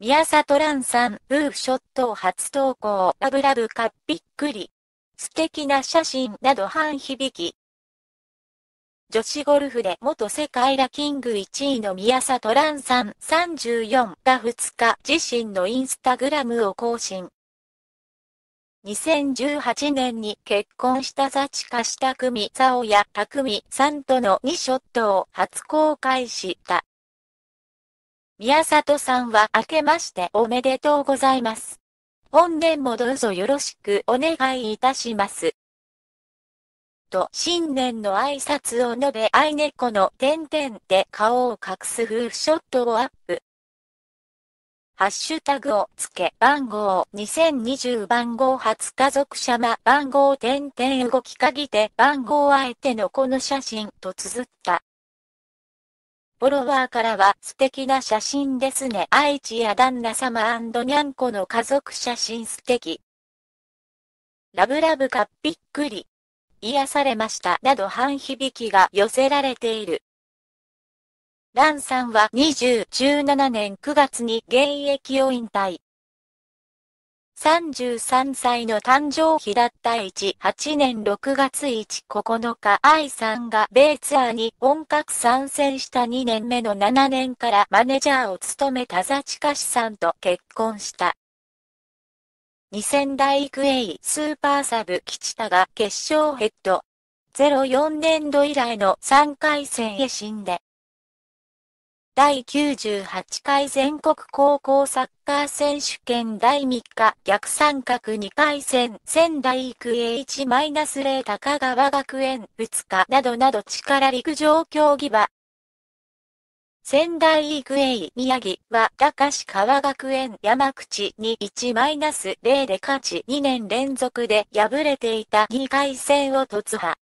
宮里蘭さん、ブーフショットを初投稿、ラブラブか、びっくり。素敵な写真など半響き。女子ゴルフで元世界ランキング1位の宮里蘭さん34が2日自身のインスタグラムを更新。2018年に結婚した幸下下久美沙央や匠さんとの2ショットを初公開した。宮里さんは明けましておめでとうございます。本年もどうぞよろしくお願いいたします。と新年の挨拶を述べ、愛猫の点々で顔を隠す夫婦ショットをアップ。ハッシュタグをつけ、番号2020番号初家族様番号点々動きぎて番号あえてのこの写真と綴った。フォロワーからは素敵な写真ですね。愛知や旦那様にゃんこの家族写真素敵。ラブラブかびっくり。癒されました。など半響きが寄せられている。ランさんは2017年9月に現役を引退。33歳の誕生日だった18年6月1 9日愛さんが米ツアーに本格参戦した2年目の7年からマネジャーを務めたザチカシさんと結婚した。2000大育英スーパーサブ吉田が決勝ヘッド。04年度以来の3回戦へ死んで。第98回全国高校サッカー選手権第3日逆三角2回戦仙台育英1-0高川学園2日などなど力陸上競技場。仙台育英宮城は高志川学園山口に1-0で勝ち2年連続で敗れていた2回戦を突破。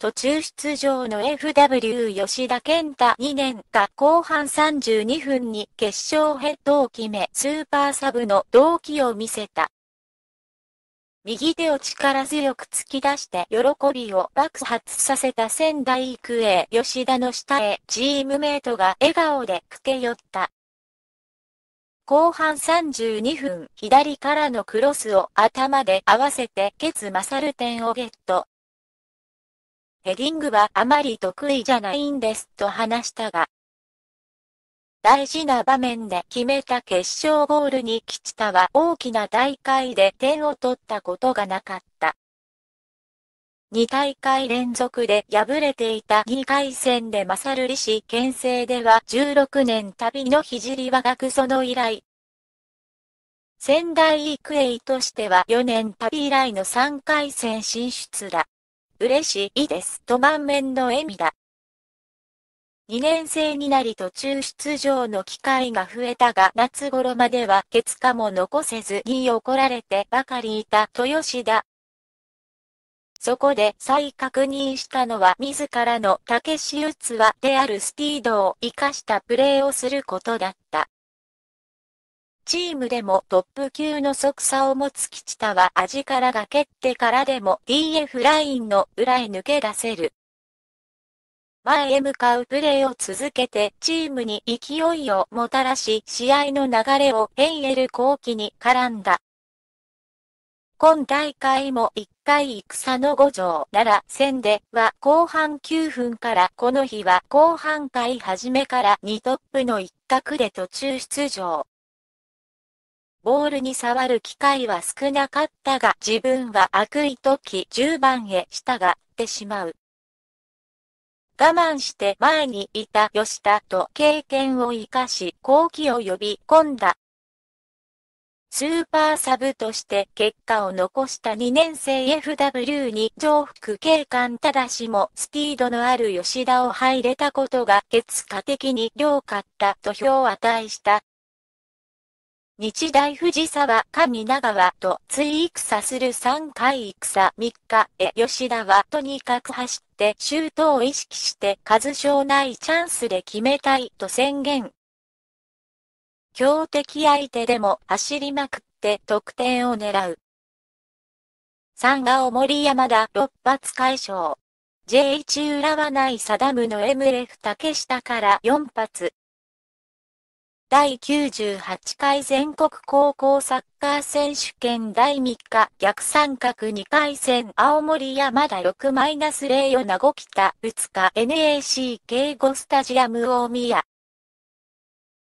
途中出場の FW 吉田健太2年が後半32分に決勝ヘッドを決めスーパーサブの動機を見せた。右手を力強く突き出して喜びを爆発させた仙台育英吉田の下へチームメイトが笑顔で駆け寄った。後半32分左からのクロスを頭で合わせてケツ勝る点をゲット。ヘディングはあまり得意じゃないんですと話したが、大事な場面で決めた決勝ゴールに吉田は大きな大会で点を取ったことがなかった。2大会連続で敗れていた2回戦で勝る利子県政では16年旅の聖は学その以来。仙台育英としては4年旅以来の3回戦進出だ。嬉しいです。と満面の笑みだ。2年生になり途中出場の機会が増えたが夏頃まではケツカも残せずに怒られてばかりいた豊志だ。そこで再確認したのは自らの竹し器であるスピードを活かしたプレーをすることだっチームでもトップ級の速さを持つ吉田は味からが蹴ってからでも DF ラインの裏へ抜け出せる。前へ向かうプレーを続けてチームに勢いをもたらし試合の流れをヘイエル後期に絡んだ。今大会も1回戦の五条なら戦では後半9分からこの日は後半回初めから2トップの一角で途中出場。ボールに触る機会は少なかったが自分は悪い時10番へ従ってしまう。我慢して前にいた吉田と経験を活かし好機を呼び込んだ。スーパーサブとして結果を残した2年生 FW に上腹警官ただしもスピードのある吉田を入れたことが結果的に良かったと評を値した。日大藤沢神長はと追戦する3回戦3日へ吉田はとにかく走ってシュートを意識して数少ないチャンスで決めたいと宣言。強敵相手でも走りまくって得点を狙う。3が大森山田6発解消。J1 浦和内ダムの MF 竹下から4発。第98回全国高校サッカー選手権第3日逆三角2回戦青森山田6-0米子北2日 NAC k 5スタジアム大宮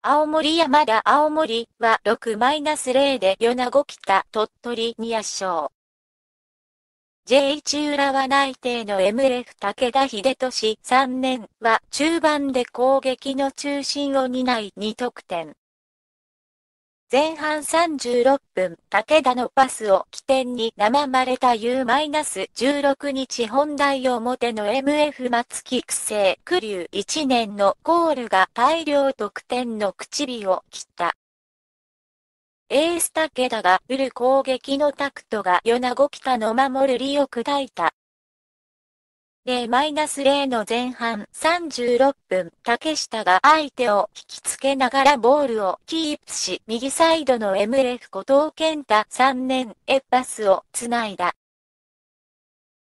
青森山田青森は6-0で米子北鳥取に圧勝。J1 浦和内定の MF 武田秀俊3年は中盤で攻撃の中心を担い2得点。前半36分、武田のパスを起点に生まれた U-16 日本大表の MF 松木育成、九龍1年のコールが大量得点の口火を切った。エース武田が売る攻撃のタクトが米子北の守る利を砕いた。で、マイナス0の前半36分、竹下が相手を引きつけながらボールをキープし、右サイドの MF 後藤健太3年エパスを繋いだ。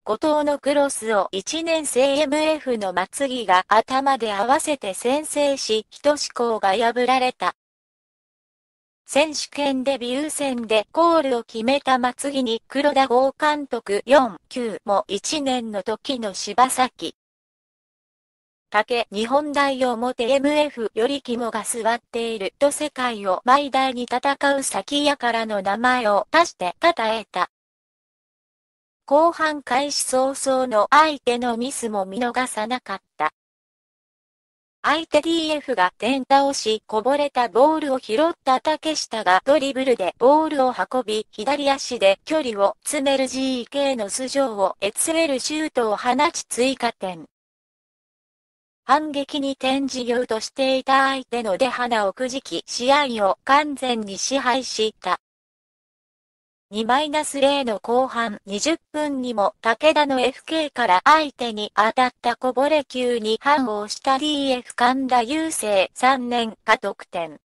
後藤のクロスを1年生 MF の松木が頭で合わせて先制し、ひとしこが破られた。選手権デビュー戦でゴールを決めた祭りに黒田剛監督4 9も1年の時の柴崎。竹、日本代表 MF より肝が座っていると世界を毎代に戦う先やからの名前を出して称えた。後半開始早々の相手のミスも見逃さなかった。相手 DF が点倒し、こぼれたボールを拾った竹下がドリブルでボールを運び、左足で距離を詰める GK の素性を越えルシュートを放ち追加点。反撃に転じようとしていた相手の出花をくじき、試合を完全に支配した。2-0の後半20分にも武田の FK から相手に当たったこぼれ球に反応した DF 神田優勢3年が得点。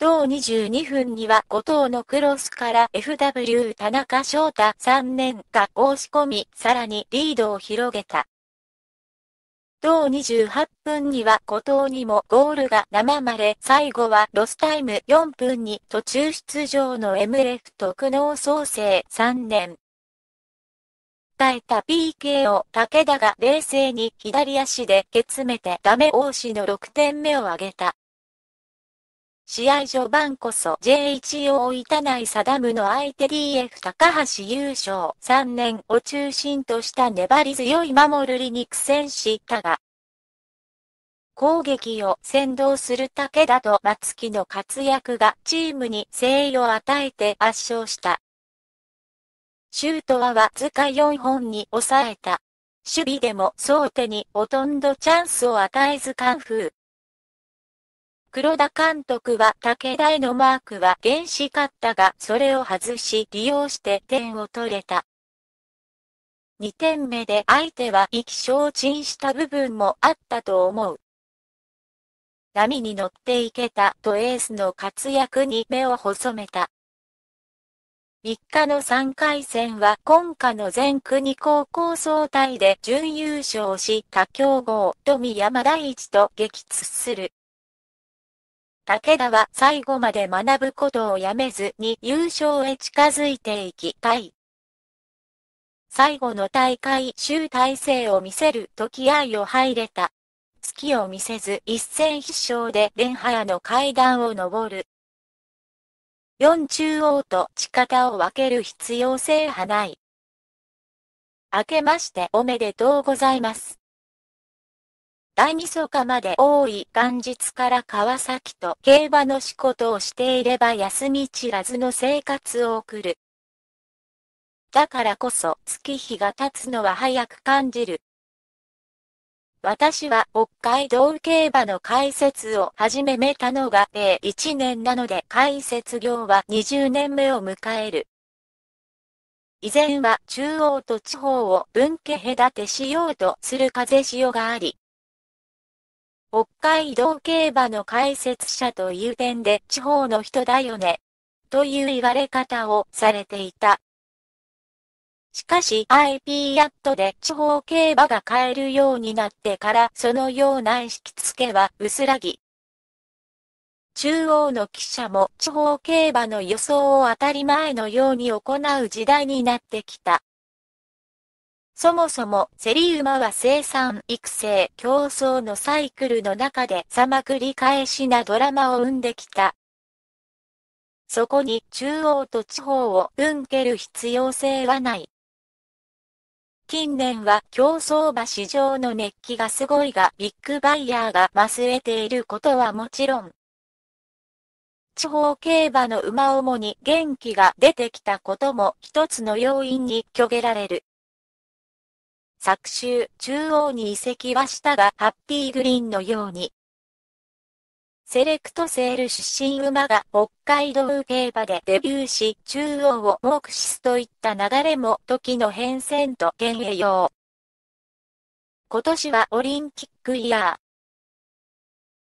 同22分には後藤のクロスから FW 田中翔太3年が押し込み、さらにリードを広げた。同28分には孤藤にもゴールが生まれ、最後はロスタイム4分に途中出場の MF と苦悩創生3年。耐えた PK を武田が冷静に左足で蹴詰めてダメ押しの6点目を挙げた。試合序盤こそ J1 をいたないサダムの相手 DF 高橋優勝3年を中心とした粘り強い守りに苦戦したが、攻撃を先導する武田と松木の活躍がチームに誠意を与えて圧勝した。シュートはわずか4本に抑えた。守備でも総手にほとんどチャンスを与えず完封。黒田監督は武田へのマークは原しかったがそれを外し利用して点を取れた。2点目で相手は意気消沈した部分もあったと思う。波に乗っていけたとエースの活躍に目を細めた。3日の3回戦は今夏の全国高校総体で準優勝し他強豪富山第一と激突する。武田は最後まで学ぶことをやめずに優勝へ近づいていきたい。最後の大会集大成を見せると気合を入れた。月を見せず一戦必勝で連覇の階段を登る。四中央と力を分ける必要性はない。明けましておめでとうございます。大晦日まで多い元日から川崎と競馬の仕事をしていれば休み知らずの生活を送る。だからこそ月日が経つのは早く感じる。私は北海道競馬の解説を始めめたのが計1年なので解説業は20年目を迎える。以前は中央と地方を分家隔てしようとする風潮があり、北海道競馬の解説者という点で地方の人だよね、という言われ方をされていた。しかし IP アットで地方競馬が買えるようになってからそのような意識付けは薄らぎ。中央の記者も地方競馬の予想を当たり前のように行う時代になってきた。そもそも、競り馬は生産、育成、競争のサイクルの中で様繰り返しなドラマを生んできた。そこに中央と地方を分ける必要性はない。近年は競争馬市場の熱気がすごいがビッグバイヤーが増えていることはもちろん。地方競馬の馬主に元気が出てきたことも一つの要因に挙げられる。昨週中央に移籍はしたがハッピーグリーンのように。セレクトセール出身馬が北海道競馬でデビューし中央を目視といった流れも時の変遷と現栄用。今年はオリンピックイヤー。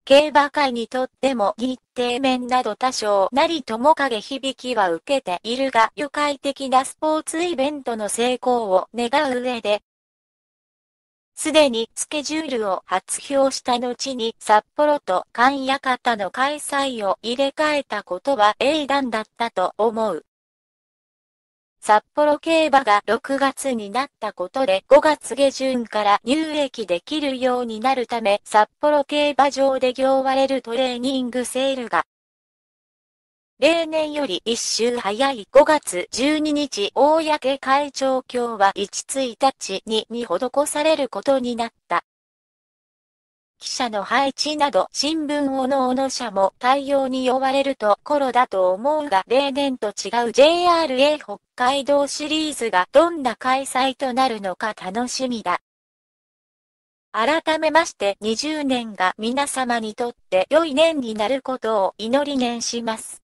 競馬界にとっても日程面など多少なりとも影響きは受けているが愉快的なスポーツイベントの成功を願う上ですでにスケジュールを発表した後に札幌と関館の開催を入れ替えたことは英断だったと思う。札幌競馬が6月になったことで5月下旬から入駅できるようになるため札幌競馬場で行われるトレーニングセールが例年より一週早い5月12日、公会長協は1日にに施されることになった。記者の配置など新聞おのおの社も対応に追われるところだと思うが例年と違う JRA 北海道シリーズがどんな開催となるのか楽しみだ。改めまして20年が皆様にとって良い年になることを祈り念します。